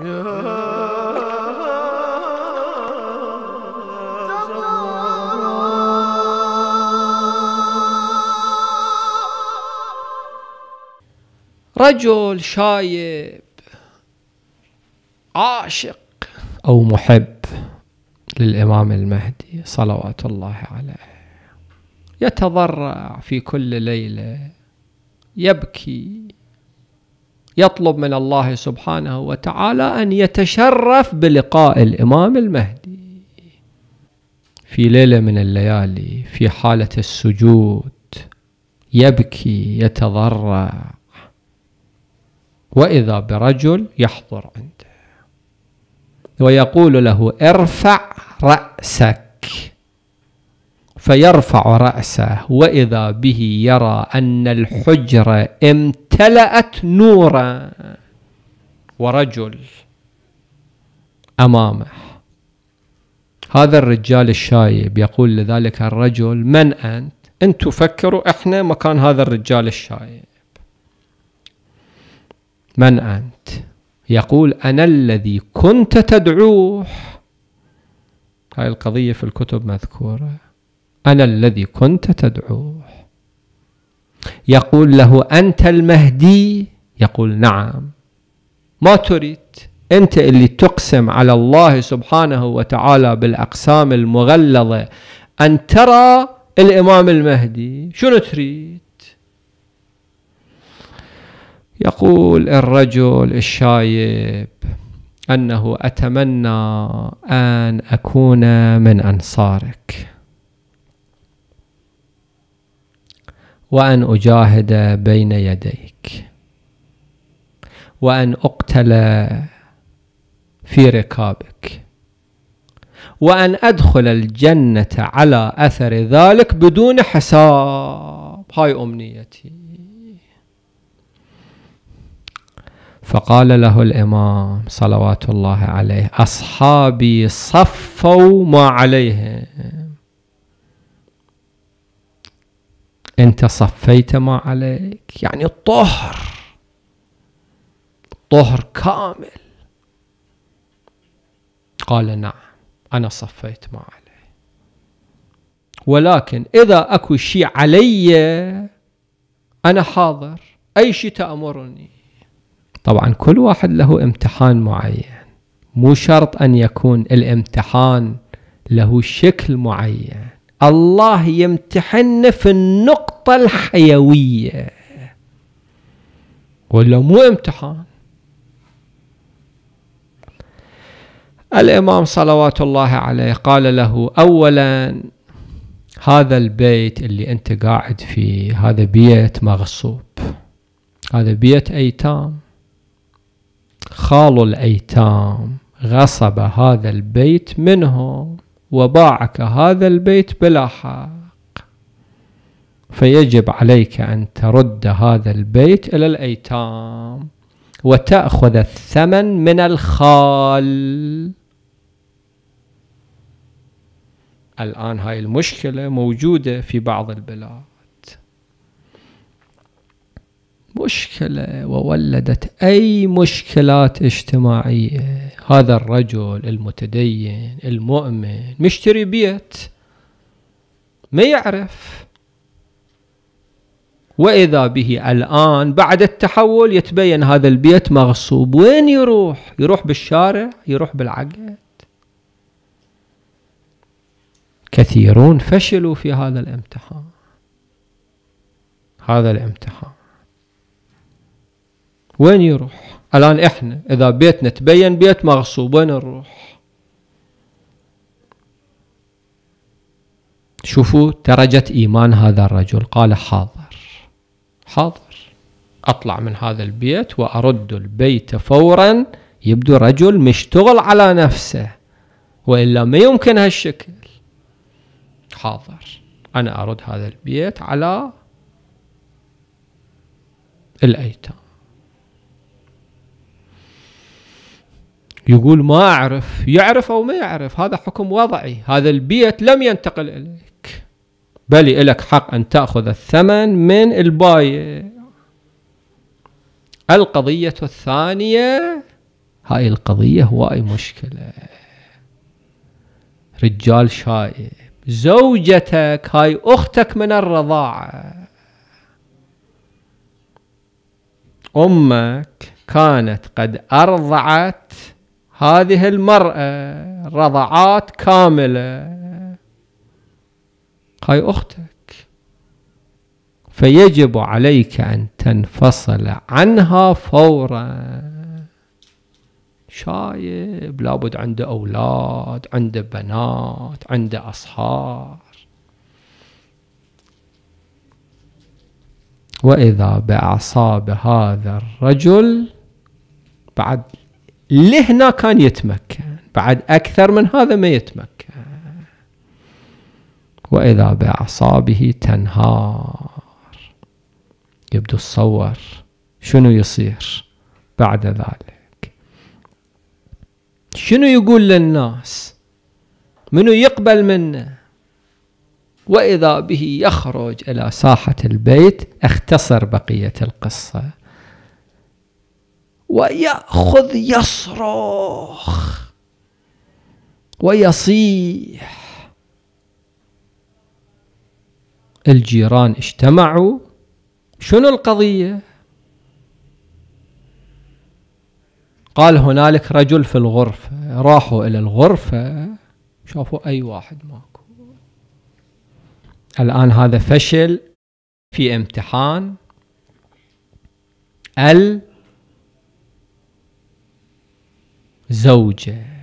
رجل شايب عاشق أو محب للإمام المهدي صلوات الله عليه يتضرع في كل ليلة يبكي يطلب من الله سبحانه وتعالى أن يتشرف بلقاء الإمام المهدي في ليلة من الليالي في حالة السجود يبكي يتضرع وإذا برجل يحضر عنده ويقول له ارفع رأسك فيرفع رأسه وإذا به يرى أن الحجرة امتلأت نورا ورجل أمامه هذا الرجال الشايب يقول لذلك الرجل من أنت؟ أنتم فكروا إحنا مكان هذا الرجال الشايب من أنت؟ يقول أنا الذي كنت تدعوه هاي القضية في الكتب مذكورة أنا الذي كنت تدعوه يقول له أنت المهدي يقول نعم ما تريد أنت اللي تقسم على الله سبحانه وتعالى بالأقسام المغلظة أن ترى الإمام المهدي شنو تريد يقول الرجل الشايب أنه أتمنى أن أكون من أنصارك وأن أجاهد بين يديك وأن أقتل في ركابك وأن أدخل الجنة على أثر ذلك بدون حساب هاي أمنيتي فقال له الإمام صلوات الله عليه أصحابي صفوا ما عليهم أنت صفيت ما عليك يعني الطهر طهر كامل قال نعم أنا صفيت ما عليه ولكن إذا أكو شيء علي أنا حاضر أي شيء تأمرني طبعا كل واحد له امتحان معين مو شرط أن يكون الامتحان له شكل معين الله يمتحننا في النقطة الحيوية ولا مو امتحان الإمام صلوات الله عليه قال له أولا هذا البيت اللي أنت قاعد فيه هذا بيت مغصوب هذا بيت أيتام خال الأيتام غصب هذا البيت منهم وباعك هذا البيت بلا حق فيجب عليك أن ترد هذا البيت إلى الأيتام وتأخذ الثمن من الخال الآن هاي المشكلة موجودة في بعض البلاد مشكلة وولدت أي مشكلات اجتماعية هذا الرجل المتدين المؤمن مشتري بيت ما يعرف وإذا به الآن بعد التحول يتبين هذا البيت مغصوب وين يروح يروح بالشارع يروح بالعقد كثيرون فشلوا في هذا الامتحان هذا الامتحان وين يروح الآن إحنا إذا بيتنا تبين بيت مغصوب وين نروح شوفوا درجة إيمان هذا الرجل قال حاضر حاضر أطلع من هذا البيت وأرد البيت فورا يبدو رجل مشتغل على نفسه وإلا ما يمكن هالشكل حاضر أنا أرد هذا البيت على الأيتام يقول ما أعرف يعرف أو ما يعرف هذا حكم وضعي هذا البيت لم ينتقل إليك بل لك حق أن تأخذ الثمن من البايع القضية الثانية هاي القضية هواي مشكلة رجال شائب زوجتك هاي أختك من الرضاعة أمك كانت قد أرضعت هذه المرأة رضعات كاملة هاي أختك فيجب عليك أن تنفصل عنها فورا شايب لابد عنده أولاد عنده بنات عنده أصهار وإذا بأعصاب هذا الرجل بعد لهنا كان يتمكن بعد أكثر من هذا ما يتمكن وإذا بأعصابه تنهار يبدو تصور شنو يصير بعد ذلك شنو يقول للناس منو يقبل منه وإذا به يخرج إلى ساحة البيت اختصر بقية القصة ويأخذ يصرخ ويصيح الجيران اجتمعوا شنو القضية؟ قال هنالك رجل في الغرفة راحوا إلى الغرفة شافوا أي واحد ماكو الآن هذا فشل في امتحان ال zauja.